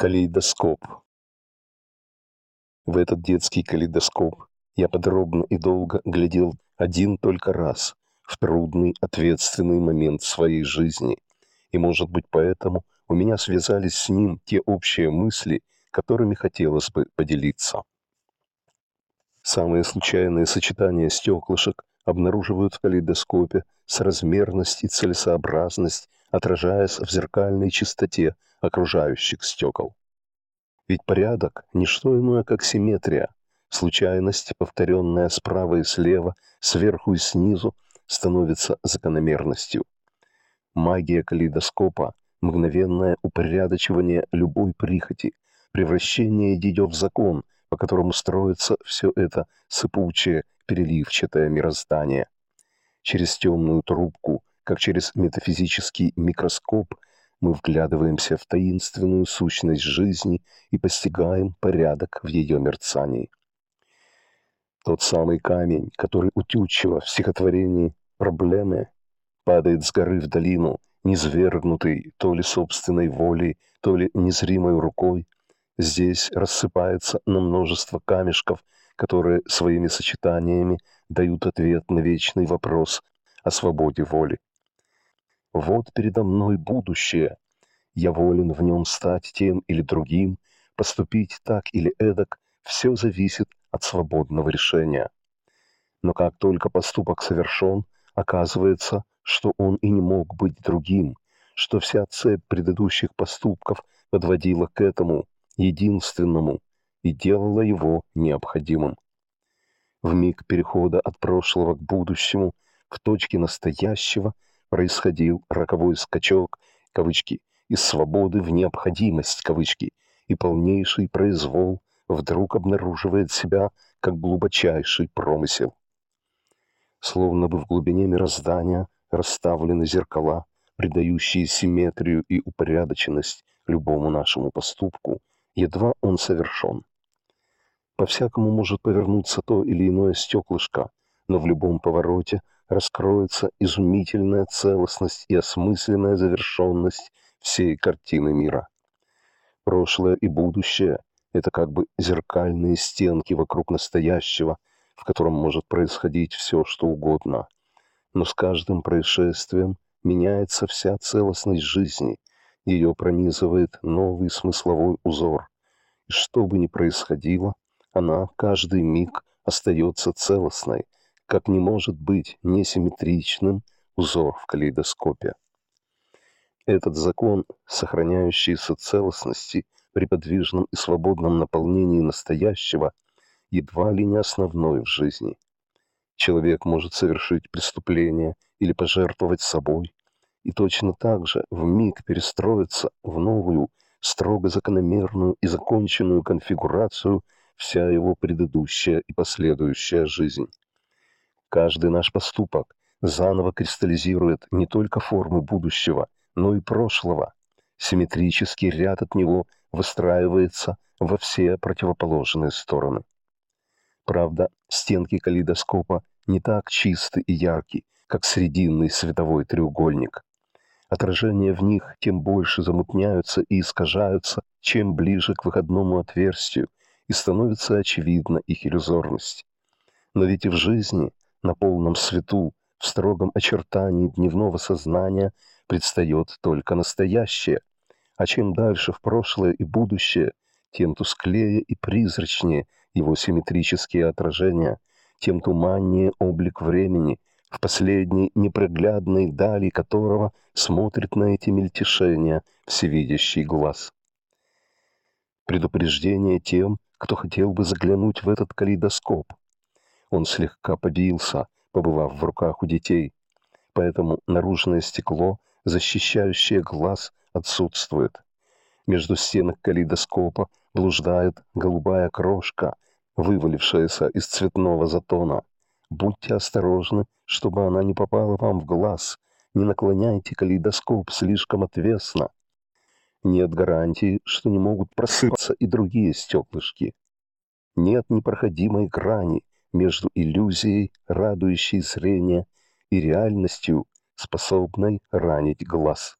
калейдоскоп. В этот детский калейдоскоп я подробно и долго глядел один только раз, в трудный, ответственный момент своей жизни. И, может быть, поэтому у меня связались с ним те общие мысли, которыми хотелось бы поделиться. Самые случайные сочетания стеклышек обнаруживают в калейдоскопе соразмерность и целесообразность отражаясь в зеркальной чистоте окружающих стекол. Ведь порядок – не что иное, как симметрия. Случайность, повторенная справа и слева, сверху и снизу, становится закономерностью. Магия калейдоскопа – мгновенное упорядочивание любой прихоти, превращение ее в закон, по которому строится все это сыпучее, переливчатое мироздание. Через темную трубку – как через метафизический микроскоп мы вглядываемся в таинственную сущность жизни и постигаем порядок в ее мерцании. Тот самый камень, который утючего в стихотворении «Проблемы» падает с горы в долину, низвергнутый то ли собственной волей, то ли незримой рукой, здесь рассыпается на множество камешков, которые своими сочетаниями дают ответ на вечный вопрос о свободе воли. Вот передо мной будущее. Я волен в нем стать тем или другим, поступить так или эдак, все зависит от свободного решения. Но как только поступок совершен, оказывается, что он и не мог быть другим, что вся цепь предыдущих поступков подводила к этому, единственному, и делала его необходимым. В миг перехода от прошлого к будущему, к точке настоящего – происходил роковой скачок, кавычки, из свободы в необходимость, кавычки, и полнейший произвол вдруг обнаруживает себя как глубочайший промысел. Словно бы в глубине мироздания расставлены зеркала, придающие симметрию и упорядоченность любому нашему поступку, едва он совершен. По-всякому может повернуться то или иное стеклышко, но в любом повороте раскроется изумительная целостность и осмысленная завершенность всей картины мира. Прошлое и будущее — это как бы зеркальные стенки вокруг настоящего, в котором может происходить все, что угодно. Но с каждым происшествием меняется вся целостность жизни, ее пронизывает новый смысловой узор. И что бы ни происходило, она каждый миг остается целостной — как не может быть несимметричным узор в калейдоскопе. Этот закон, сохраняющийся целостности при подвижном и свободном наполнении настоящего, едва ли не основной в жизни. Человек может совершить преступление или пожертвовать собой, и точно так же в миг перестроиться в новую, строго закономерную и законченную конфигурацию вся его предыдущая и последующая жизнь. Каждый наш поступок заново кристаллизирует не только формы будущего, но и прошлого. Симметрический ряд от него выстраивается во все противоположные стороны. Правда, стенки калейдоскопа не так чисты и ярки, как срединный световой треугольник. Отражения в них тем больше замутняются и искажаются, чем ближе к выходному отверстию, и становится очевидна их иллюзорность. Но ведь и в жизни на полном свету, в строгом очертании дневного сознания предстает только настоящее. А чем дальше в прошлое и будущее, тем тусклее и призрачнее его симметрические отражения, тем туманнее облик времени, в последней непроглядной дали которого смотрит на эти мельтешения всевидящий глаз. Предупреждение тем, кто хотел бы заглянуть в этот калейдоскоп, он слегка побился, побывав в руках у детей. Поэтому наружное стекло, защищающее глаз, отсутствует. Между стенок калейдоскопа блуждает голубая крошка, вывалившаяся из цветного затона. Будьте осторожны, чтобы она не попала вам в глаз. Не наклоняйте калейдоскоп слишком отвесно. Нет гарантии, что не могут просыпаться и другие стеклышки. Нет непроходимой грани, между иллюзией, радующей зрение, и реальностью, способной ранить глаз.